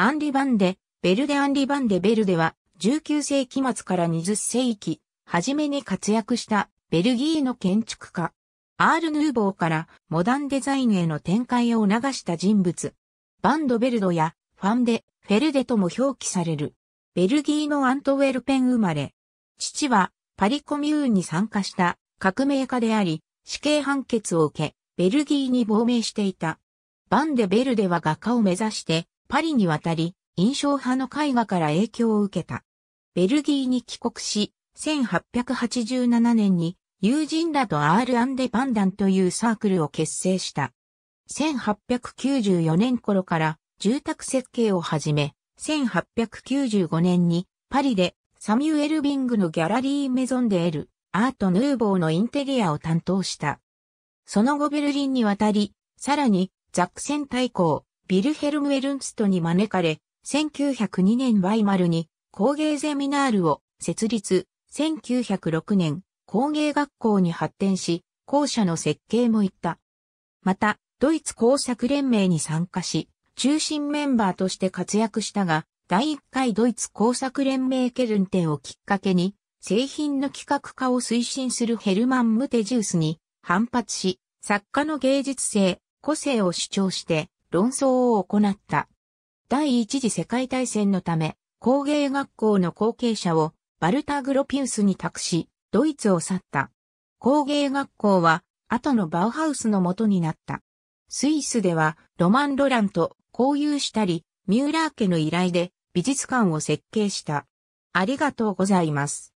アンリバンデ、ベルデアンリバンデベルデは19世紀末から20世紀、初めに活躍したベルギーの建築家。アール・ヌーボーからモダンデザインへの展開を促した人物。バンドベルドやファンデ、フェルデとも表記される。ベルギーのアントウェルペン生まれ。父はパリコミューンに参加した革命家であり、死刑判決を受け、ベルギーに亡命していた。バンデベルデは画家を目指してパリに渡り、印象派の絵画から影響を受けた。ベルギーに帰国し、1887年に友人らとアンデ・パンダンというサークルを結成した。1894年頃から住宅設計を始め、1895年にパリでサミュエル・ビングのギャラリーメゾンでエル、アート・ヌーボーのインテリアを担当した。その後ベルリンに渡り、さらにザクセン大公、ビルヘルム・エルンストに招かれ、1902年ワイマルに工芸ゼミナールを設立、1906年工芸学校に発展し、校舎の設計も行った。また、ドイツ工作連盟に参加し、中心メンバーとして活躍したが、第1回ドイツ工作連盟ケルン展をきっかけに、製品の企画化を推進するヘルマン・ムテジウスに反発し、作家の芸術性、個性を主張して、論争を行った。第一次世界大戦のため、工芸学校の後継者をバルタ・グロピウスに託し、ドイツを去った。工芸学校は、後のバウハウスの元になった。スイスでは、ロマン・ロランと交友したり、ミューラー家の依頼で美術館を設計した。ありがとうございます。